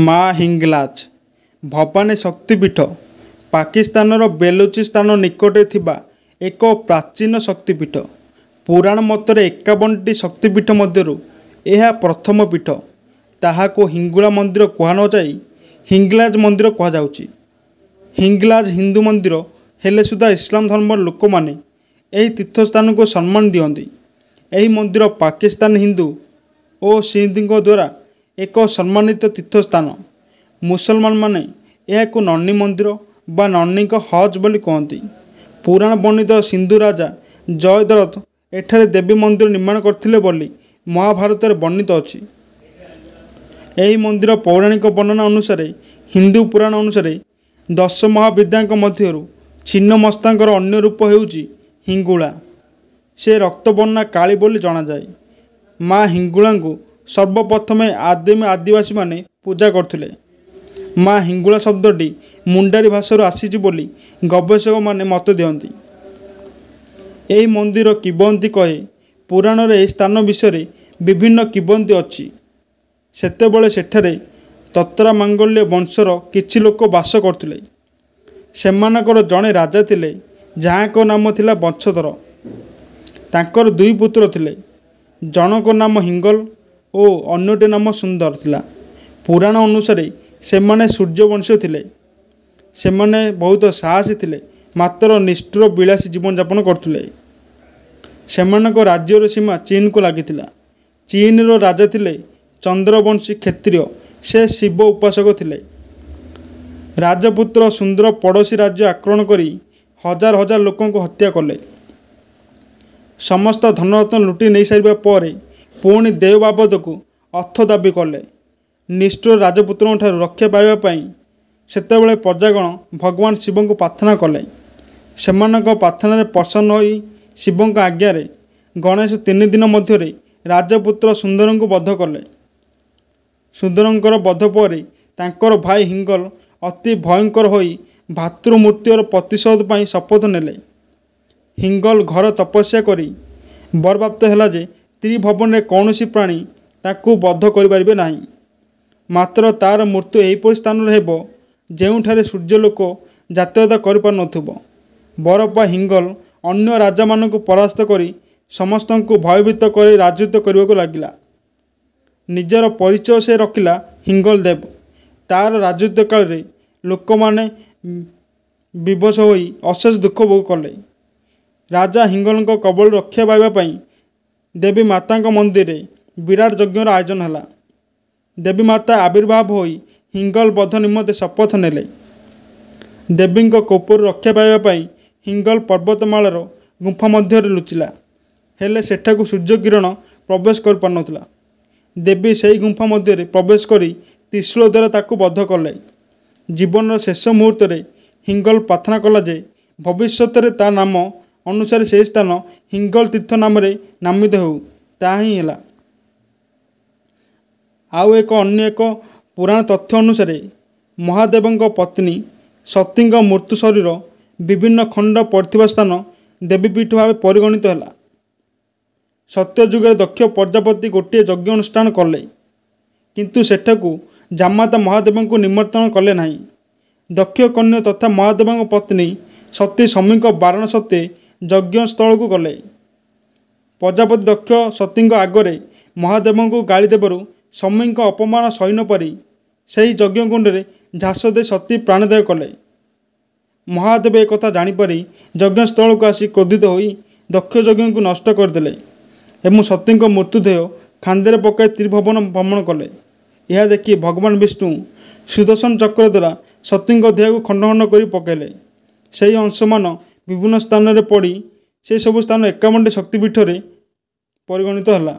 ମା ହିଙ୍ଗଲାଜ ଭବାନୀ ଶକ୍ତିପୀଠ ପାକିସ୍ତାନର ବେଲୁଚିସ୍ତାନ ନିକଟରେ ଥିବା ଏକ ପ୍ରାଚୀନ ଶକ୍ତିପୀଠ ପୁରାଣ ମତରେ ଏକାବନଟି ଶକ୍ତିପୀଠ ମଧ୍ୟରୁ ଏହା ପ୍ରଥମ ପୀଠ ତାହାକୁ ହିଙ୍ଗୁଳା ମନ୍ଦିର କୁହାନଯାଇ ହିଙ୍ଗଲାଜ ମନ୍ଦିର କୁହାଯାଉଛି ହିଙ୍ଗଲାଜ ହିନ୍ଦୁ ମନ୍ଦିର ହେଲେ ସୁଦ୍ଧା ଇସଲାମ ଧର୍ମର ଲୋକମାନେ ଏହି ତୀର୍ଥସ୍ଥାନକୁ ସମ୍ମାନ ଦିଅନ୍ତି ଏହି ମନ୍ଦିର ପାକିସ୍ତାନ ହିନ୍ଦୁ ଓ ସିନ୍ଧୁଙ୍କ ଦ୍ୱାରା ଏକ ସମ୍ମାନିତ ତୀର୍ଥସ୍ଥାନ ମୁସଲମାନମାନେ ଏହାକୁ ନନୀ ମନ୍ଦିର ବା ନନୀଙ୍କ ହଜ୍ ବୋଲି କୁହନ୍ତି ପୁରାଣ ବର୍ଣ୍ଣିତ ସିନ୍ଧୁ ରାଜା ଜୟଦରଥ ଏଠାରେ ଦେବୀ ମନ୍ଦିର ନିର୍ମାଣ କରିଥିଲେ ବୋଲି ମହାଭାରତରେ ବର୍ଣ୍ଣିତ ଅଛି ଏହି ମନ୍ଦିର ପୌରାଣିକ ବର୍ଣ୍ଣନା ଅନୁସାରେ ହିନ୍ଦୁ ପୁରାଣ ଅନୁସାରେ ଦଶ ମହାବିଦ୍ୟାଙ୍କ ମଧ୍ୟରୁ ଛିନ୍ନମସ୍ତାଙ୍କର ଅନ୍ୟ ରୂପ ହେଉଛି ହିଙ୍ଗୁଳା ସେ ରକ୍ତବର୍ଣ୍ଣା କାଳୀ ବୋଲି ଜଣାଯାଏ ମା' ହିଙ୍ଗୁଳାଙ୍କୁ ସର୍ବପ୍ରଥମେ ଆଦିମ ଆଦିବାସୀମାନେ ପୂଜା କରୁଥିଲେ ମା' ହିଙ୍ଗୁଳା ଶବ୍ଦଟି ମୁଣ୍ଡାରୀ ଭାଷାରୁ ଆସିଛି ବୋଲି ଗବେଷକମାନେ ମତ ଦିଅନ୍ତି ଏହି ମନ୍ଦିର କିବଦନ୍ତୀ କହେ ପୁରାଣରେ ଏହି ସ୍ଥାନ ବିଷୟରେ ବିଭିନ୍ନ କିବଦନ୍ତୀ ଅଛି ସେତେବେଳେ ସେଠାରେ ତତ୍ରା ମାଙ୍ଗଲ୍ୟ ବଂଶର କିଛି ଲୋକ ବାସ କରୁଥିଲେ ସେମାନଙ୍କର ଜଣେ ରାଜା ଥିଲେ ଯାହାଙ୍କ ନାମ ଥିଲା ବଂଶଧର ତାଙ୍କର ଦୁଇ ପୁତ୍ର ଥିଲେ ଜଣଙ୍କ ନାମ ହିଙ୍ଗଲ ଓ ଅନ୍ୟଟି ନାମ ସୁନ୍ଦର ଥିଲା ପୁରାଣ ଅନୁସାରେ ସେମାନେ ସୂର୍ଯ୍ୟବଂଶୀୟ ଥିଲେ ସେମାନେ ବହୁତ ସାହସୀ ଥିଲେ ମାତ୍ର ନିଷ୍ଠୁର ବିଳାସୀ ଜୀବନଯାପନ କରୁଥିଲେ ସେମାନଙ୍କ ରାଜ୍ୟର ସୀମା ଚୀନକୁ ଲାଗିଥିଲା ଚୀନର ରାଜା ଥିଲେ ଚନ୍ଦ୍ରବଂଶୀ କ୍ଷତ୍ରିୟ ସେ ଶିବ ଉପାସକ ଥିଲେ ରାଜପୁତ୍ର ସୁନ୍ଦର ପଡ଼ୋଶୀ ରାଜ୍ୟ ଆକ୍ରମଣ କରି ହଜାର ହଜାର ଲୋକଙ୍କୁ ହତ୍ୟା କଲେ ସମସ୍ତ ଧନରତ୍ନ ଲୁଟି ନେଇସାରିବା ପରେ ପୁଣି ଦେୱ ବାବଦକୁ ଅର୍ଥ ଦାବି କଲେ ନିଷ୍ଠୁର ରାଜପୁତ୍ରଙ୍କ ଠାରୁ ରକ୍ଷା ପାଇବା ପାଇଁ ସେତେବେଳେ ପ୍ରଜାଗଣ ଭଗବାନ ଶିବଙ୍କୁ ପ୍ରାର୍ଥନା କଲେ ସେମାନଙ୍କ ପ୍ରାର୍ଥନାରେ ପ୍ରସନ୍ନ ହୋଇ ଶିବଙ୍କ ଆଜ୍ଞାରେ ଗଣେଶ ତିନି ଦିନ ମଧ୍ୟରେ ରାଜପୁତ୍ର ସୁନ୍ଦରଙ୍କୁ ବଧ କଲେ ସୁନ୍ଦରଙ୍କର ବଧ ପରେ ତାଙ୍କର ଭାଇ ହିଙ୍ଗଲ ଅତି ଭୟଙ୍କର ହୋଇ ଭାତୃମୃତ୍ୟୁର ପ୍ରତିଶୋଧ ପାଇଁ ଶପଥ ନେଲେ ହିଙ୍ଗଲ ଘର ତପସ୍ୟା କରି ବରବାପ୍ତ ହେଲା ଯେ ତ୍ରିଭବନରେ କୌଣସି ପ୍ରାଣୀ ତାକୁ ବଦ୍ଧ କରିପାରିବେ ନାହିଁ ମାତ୍ର ତା'ର ମୃତ୍ୟୁ ଏହିପରି ସ୍ଥାନରେ ହେବ ଯେଉଁଠାରେ ସୂର୍ଯ୍ୟଲୋକ ଯାତାୟାତ କରିପାରୁନଥିବ ବରଫ ବା ହିଙ୍ଗଲ ଅନ୍ୟ ରାଜାମାନଙ୍କୁ ପରାସ୍ତ କରି ସମସ୍ତଙ୍କୁ ଭୟଭୀତ କରି ରାଜତ୍ୱ କରିବାକୁ ଲାଗିଲା ନିଜର ପରିଚୟ ସେ ରଖିଲା ହିଙ୍ଗଲ ଦେବ ତା'ର ରାଜତ୍ୱ କାଳରେ ଲୋକମାନେ ବିବଶ ହୋଇ ଅଶେଷ ଦୁଃଖ ଭୋଗ କଲେ ରାଜା ହିଙ୍ଗଲଙ୍କ କବଳରୁ ରକ୍ଷା ପାଇବା ପାଇଁ ଦେବୀ ମାତାଙ୍କ ମନ୍ଦିରରେ ବିରାଟ ଯଜ୍ଞର ଆୟୋଜନ ହେଲା ଦେବୀ ମାତା ଆବିର୍ଭାବ ହୋଇ ହିଙ୍ଗଲ ବଧ ନିମନ୍ତେ ଶପଥ ନେଲେ ଦେବୀଙ୍କ କୋପରୁ ରକ୍ଷା ପାଇବା ପାଇଁ ହିଙ୍ଗଲ ପର୍ବତମାଳାର ଗୁମ୍ଫା ମଧ୍ୟରେ ଲୁଚିଲା ହେଲେ ସେଠାକୁ ସୂର୍ଯ୍ୟକିରଣ ପ୍ରବେଶ କରିପାରୁନଥିଲା ଦେବୀ ସେହି ଗୁମ୍ଫା ମଧ୍ୟରେ ପ୍ରବେଶ କରି ତ୍ରିଶୂଳ ଦ୍ୱାରା ତାକୁ ବଦ୍ଧ କଲେ ଜୀବନର ଶେଷ ମୁହୂର୍ତ୍ତରେ ହିଙ୍ଗଲ ପ୍ରାର୍ଥନା କଲା ଯେ ଭବିଷ୍ୟତରେ ତା ନାମ ଅନୁସାରେ ସେହି ସ୍ଥାନ ହିଙ୍ଗଲ ତୀର୍ଥ ନାମରେ ନାମିତ ହେଉ ତାହା ହିଁ ହେଲା ଆଉ ଏକ ଅନ୍ୟ ଏକ ପୁରାଣ ତଥ୍ୟ ଅନୁସାରେ ମହାଦେବଙ୍କ ପତ୍ନୀ ସତୀଙ୍କ ମୃତ୍ୟୁ ଶରୀର ବିଭିନ୍ନ ଖଣ୍ଡ ପଡ଼ିଥିବା ସ୍ଥାନ ଦେବୀପୀଠ ଭାବେ ପରିଗଣିତ ହେଲା ସତ୍ୟଯୁଗରେ ଦକ୍ଷ ପ୍ରଜାପତି ଗୋଟିଏ ଯଜ୍ଞ ଅନୁଷ୍ଠାନ କଲେ କିନ୍ତୁ ସେଠାକୁ ଜାମାତା ମହାଦେବଙ୍କୁ ନିମନ୍ତ୍ରଣ କଲେ ନାହିଁ ଦକ୍ଷ କନ୍ୟା ତଥା ମହାଦେବଙ୍କ ପତ୍ନୀ ସତୀ ସ୍ୱାମୀଙ୍କ ବାରଣ ସତ୍ତ୍ୱେ ଯଜ୍ଞସ୍ଥଳକୁ ଗଲେ ପ୍ରଜାପତି ଦକ୍ଷ ସତୀଙ୍କ ଆଗରେ ମହାଦେବଙ୍କୁ ଗାଳି ଦେବାରୁ ସ୍ୱାମୀଙ୍କ ଅପମାନ ସହିନ ପରି ସେହି ଯଜ୍ଞକୁଣ୍ଡରେ ଝାସ ଦେଇ ସତୀ ପ୍ରାଣଦେୟ କଲେ ମହାଦେବ ଏକଥା ଜାଣିପାରି ଯଜ୍ଞସ୍ଥଳକୁ ଆସି କ୍ରୋଧିତ ହୋଇ ଦକ୍ଷ ଯଜ୍ଞଙ୍କୁ ନଷ୍ଟ କରିଦେଲେ ଏବଂ ସତୀଙ୍କ ମୃତ୍ୟୁଦେହ ଖାନ୍ଦେରେ ପକାଇ ତ୍ରିଭବନ ଭ୍ରମଣ କଲେ ଏହା ଦେଖି ଭଗବାନ ବିଷ୍ଣୁ ସୁଦର୍ଶନ ଚକ୍ର ଦ୍ୱାରା ସତୀଙ୍କ ଦେହକୁ ଖଣ୍ଡ ଖଣ୍ଡ କରି ପକାଇଲେ ସେହି ଅଂଶମାନ ବିଭିନ୍ନ ସ୍ଥାନରେ ପଡ଼ି ସେସବୁ ସ୍ଥାନ ଏକାବନଟି ଶକ୍ତିପୀଠରେ ପରିଗଣିତ ହେଲା